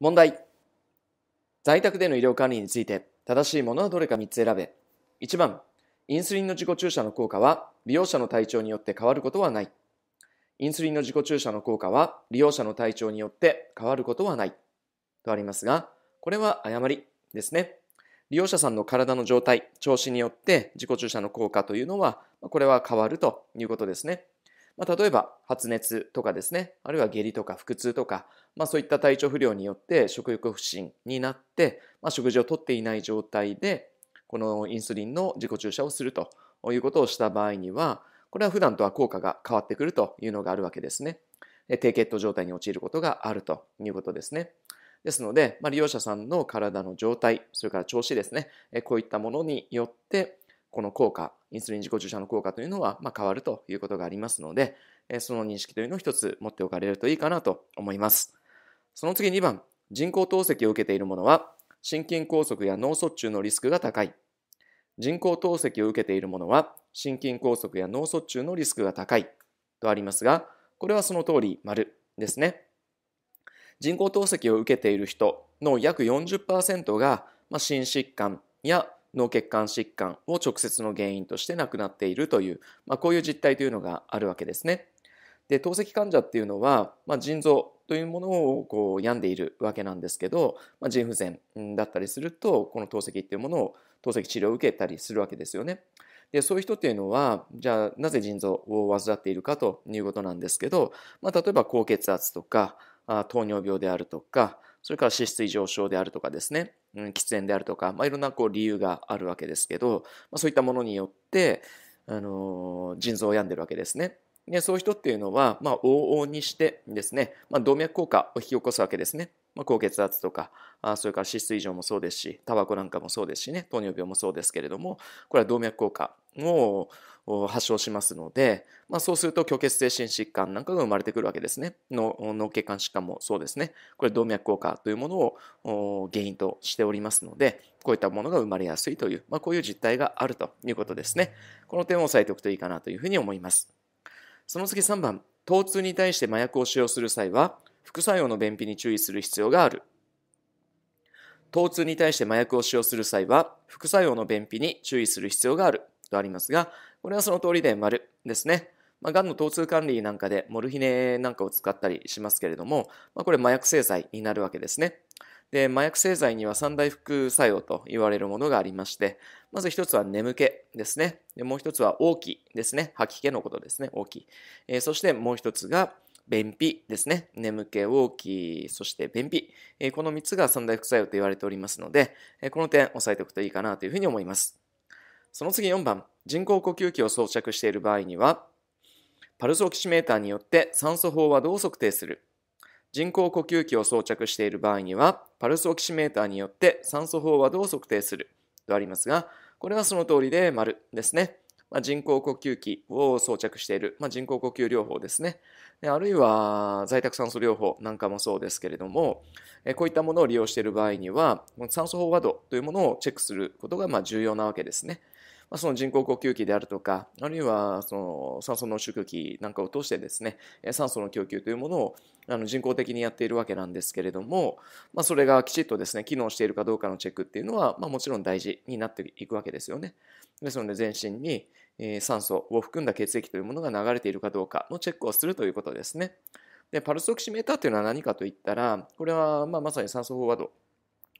問題在宅での医療管理について正しいものはどれか3つ選べ1番インスリンの自己注射の効果は利用者の体調によって変わることはないインスリンの自己注射の効果は利用者の体調によって変わることはないとありますがこれは誤りですね利用者さんの体の状態調子によって自己注射の効果というのはこれは変わるということですねまあ、例えば発熱とかですね、あるいは下痢とか腹痛とか、まあ、そういった体調不良によって食欲不振になって、まあ、食事をとっていない状態で、このインスリンの自己注射をするということをした場合には、これは普段とは効果が変わってくるというのがあるわけですね。低血糖状態に陥ることがあるということですね。ですので、まあ、利用者さんの体の状態、それから調子ですね、こういったものによって、この効果インスリン自己注射の効果というのは、ま変わるということがありますので、えその認識というのを一つ持っておかれるといいかなと思います。その次2番、人工透析を受けているものは、心筋梗塞や脳卒中のリスクが高い。人工透析を受けているものは、心筋梗塞や脳卒中のリスクが高いとありますが、これはその通り丸ですね。人工透析を受けている人の約40%が、まあ、心疾患や脳血管疾患を直接の原因として亡くなっているという、まあ、こういう実態というのがあるわけですね。で透析患者っていうのは、まあ、腎臓というものをこう病んでいるわけなんですけど、まあ、腎不全だったりするとこの透析っていうものを透析治療を受けたりするわけですよね。でそういう人っていうのはじゃあなぜ腎臓を患っているかということなんですけど、まあ、例えば高血圧とか糖尿病であるとかそれから脂質異常症であるとかですねうん、喫煙であるとか、まあ、いろんなこう理由があるわけですけど、まあ、そういったものによって、あのー、腎臓を病んでるわけですね。でそういう人っていうのは、まあ、往々にしてですね、まあ、動脈硬化を引き起こすわけですね。まあ、高血圧とかあそれから脂質異常もそうですしタバコなんかもそうですしね糖尿病もそうですけれどもこれは動脈硬化を発症しますので、まあ、そうすると虚血性心疾患なんかが生まれてくるわけですね脳血管疾患もそうですねこれ動脈硬化というものを原因としておりますのでこういったものが生まれやすいという、まあ、こういう実態があるということですねこの点を押さえておくといいかなというふうに思いますその次3番疼痛に対して麻薬を使用する際は副作用の便秘に注意する必要がある。疼痛に対して麻薬を使用する際は、副作用の便秘に注意する必要があるとありますが、これはその通りで丸ですね。まあ、がんの疼痛管理なんかでモルヒネなんかを使ったりしますけれども、まあ、これ麻薬製剤になるわけですね。で、麻薬製剤には三大副作用と言われるものがありまして、まず一つは眠気ですね。でもう一つは大きいですね。吐き気のことですね。大き。えー、そしてもう一つが、便秘ですね。眠気、ウォーキー、そして便秘。この3つが三大副作用と言われておりますので、この点押さえておくといいかなというふうに思います。その次4番、人工呼吸器を装着している場合には、パルスオキシメーターによって酸素飽和度を測定する。人工呼吸器を装着している場合には、パルスオキシメーターによって酸素飽和度を測定するとありますが、これはその通りで丸ですね。まあ、人工呼吸器を装着している、まあ、人工呼吸療法ですねで。あるいは在宅酸素療法なんかもそうですけれども、えこういったものを利用している場合には、酸素飽和度というものをチェックすることがま重要なわけですね。まあ、その人工呼吸器であるとか、あるいはその酸素濃縮器なんかを通してですね、酸素の供給というものをあの人工的にやっているわけなんですけれども、まあ、それがきちっとですね、機能しているかどうかのチェックっていうのは、まあ、もちろん大事になっていくわけですよね。ですので、全身に酸素を含んだ血液というものが流れているかどうかのチェックをするということですね。で、パルスオキシメーターというのは何かといったら、これはまあまさに酸素飽和度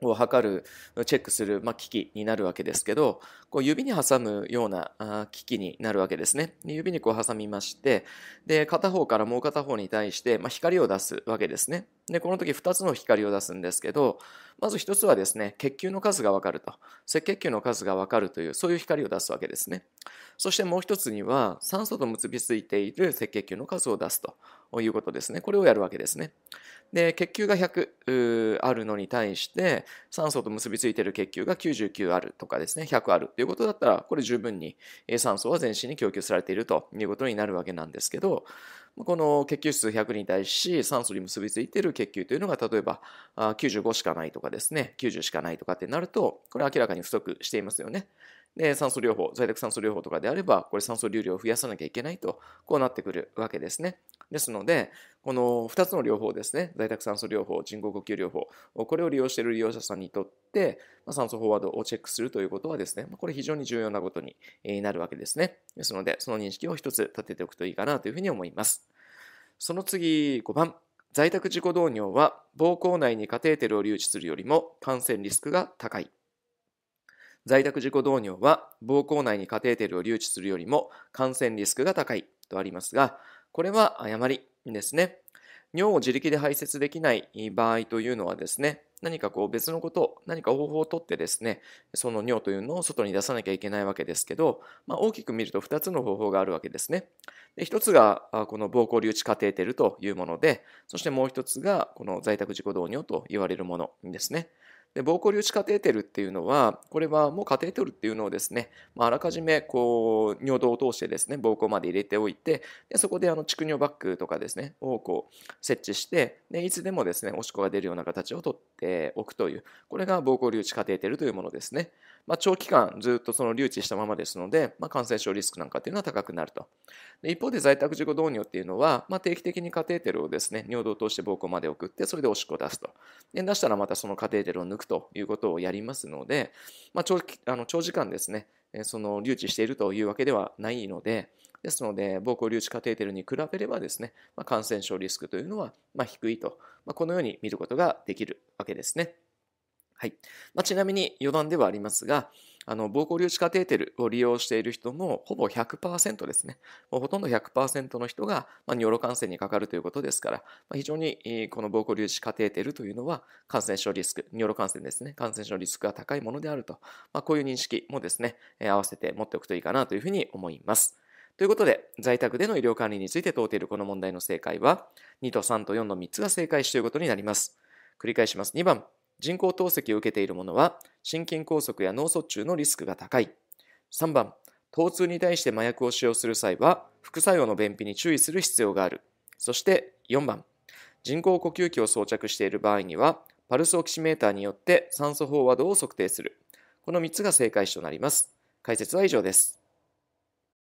を測る、チェックする、まあ、機器になるわけですけど、こう指に挟むようなあ機器になるわけですね。指にこう挟みまして、で、片方からもう片方に対して、まあ、光を出すわけですね。で、この時2つの光を出すんですけど、まず一つはですね、血球の数がわかると。赤血球の数がわかるという、そういう光を出すわけですね。そしてもう一つには、酸素と結びついている赤血球の数を出すということですね。これをやるわけですね。で、血球が100あるのに対して、酸素と結びついている血球が99あるとかですね、100あるということだったら、これ十分に酸素は全身に供給されているということになるわけなんですけど、この血球数100に対し酸素に結びついている血球というのが例えば95しかないとかですね90しかないとかってなるとこれ明らかに不足していますよね。で酸素療法在宅酸素療法とかであればこれ酸素流量を増やさなきゃいけないとこうなってくるわけですね。ですのでこの2つの療法ですね、在宅酸素療法、人工呼吸療法、これを利用している利用者さんにとって、酸素飽和度をチェックするということはですね、これ非常に重要なことになるわけですね。ですので、その認識を一つ立てておくといいかなというふうに思います。その次、5番。在宅自己導入は膀胱内にカテーテルを留置するよりも感染リスクが高い。在宅自己導入は膀胱内にカテーテルを留置するよりも感染リスクが高いとありますが、これは誤り、ですね。尿を自力で排泄できない場合というのはですね、何かこう別のこと、何か方法をとってですね、その尿というのを外に出さなきゃいけないわけですけど、まあ、大きく見ると2つの方法があるわけですね。で1つがこの膀胱留置カテーテルというもので、そしてもう1つがこの在宅自己導尿と言われるものですね。で膀胱粒子カテーテルっていうのはこれはもうカテーテルっていうのをですね、まあ、あらかじめこう尿道を通してですね膀胱まで入れておいてでそこであの蓄尿バッグとかですねをこう設置してでいつでもですねおしっこが出るような形をとっておくというこれが膀胱粒子カテーテルというものですね。まあ、長期間ずっとその留置したままですので、まあ、感染症リスクなんかというのは高くなると。で一方で在宅事故導入っていうのは、まあ、定期的にカテーテルをですね、尿道を通して膀胱まで送って、それでおしっこを出すと。で出したらまたそのカテーテルを抜くということをやりますので、まあ、長あの長時間ですね、その留置しているというわけではないので、ですので、膀胱留置カテーテルに比べればですね、まあ、感染症リスクというのはま低いと、まあ、このように見ることができるわけですね。はい。まあ、ちなみに余談ではありますが、あの、膀胱粒子カテーテルを利用している人のほぼ100%ですね。もうほとんど100%の人が、まあ、尿路感染にかかるということですから、まあ、非常にこの膀胱粒子カテーテルというのは感染症リスク、尿路感染ですね。感染症リスクが高いものであると、まあ、こういう認識もですね、合わせて持っておくといいかなというふうに思います。ということで、在宅での医療管理について問うているこの問題の正解は、2と3と4の3つが正解しということになります。繰り返します。2番、人工透析を受けているものは心筋梗塞や脳卒中のリスクが高い3番疼痛に対して麻薬を使用する際は副作用の便秘に注意する必要があるそして4番人工呼吸器を装着している場合にはパルスオキシメーターによって酸素飽和度を測定するこの3つが正解詞となります解説は以上です